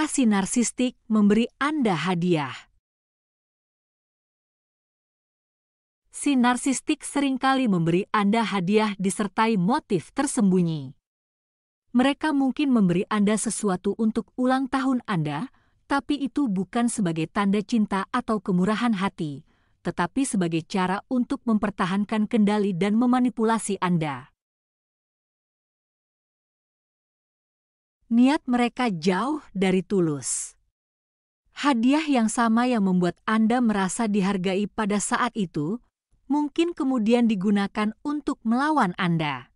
kasih narsistik memberi Anda hadiah. Si narsistik seringkali memberi Anda hadiah disertai motif tersembunyi. Mereka mungkin memberi Anda sesuatu untuk ulang tahun Anda, tapi itu bukan sebagai tanda cinta atau kemurahan hati, tetapi sebagai cara untuk mempertahankan kendali dan memanipulasi Anda. niat mereka jauh dari tulus. Hadiah yang sama yang membuat Anda merasa dihargai pada saat itu mungkin kemudian digunakan untuk melawan Anda.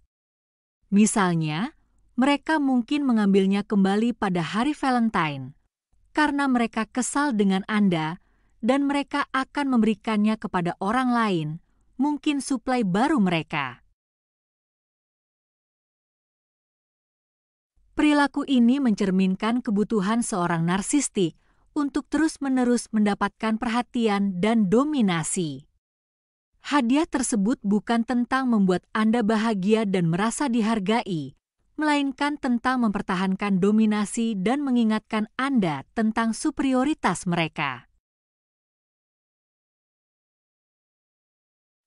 Misalnya, mereka mungkin mengambilnya kembali pada hari Valentine karena mereka kesal dengan Anda dan mereka akan memberikannya kepada orang lain, mungkin suplai baru mereka. Perilaku ini mencerminkan kebutuhan seorang narsistik untuk terus-menerus mendapatkan perhatian dan dominasi. Hadiah tersebut bukan tentang membuat Anda bahagia dan merasa dihargai, melainkan tentang mempertahankan dominasi dan mengingatkan Anda tentang superioritas mereka.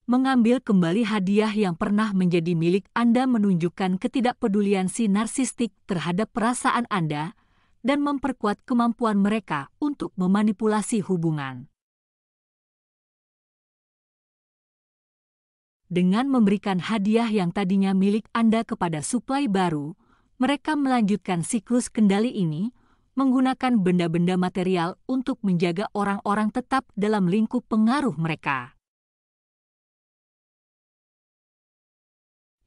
mengambil kembali hadiah yang pernah menjadi milik Anda menunjukkan ketidakpedulian si narsistik terhadap perasaan Anda dan memperkuat kemampuan mereka untuk memanipulasi hubungan. Dengan memberikan hadiah yang tadinya milik Anda kepada suplai baru, mereka melanjutkan siklus kendali ini menggunakan benda-benda material untuk menjaga orang-orang tetap dalam lingkup pengaruh mereka.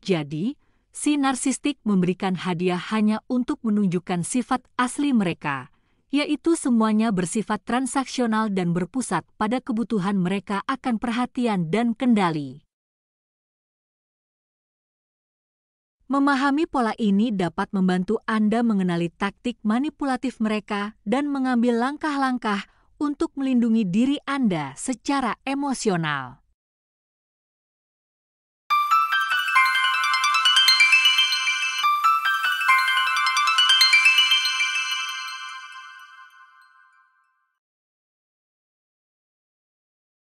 Jadi, si narsistik memberikan hadiah hanya untuk menunjukkan sifat asli mereka, yaitu semuanya bersifat transaksional dan berpusat pada kebutuhan mereka akan perhatian dan kendali. Memahami pola ini dapat membantu Anda mengenali taktik manipulatif mereka dan mengambil langkah-langkah untuk melindungi diri Anda secara emosional.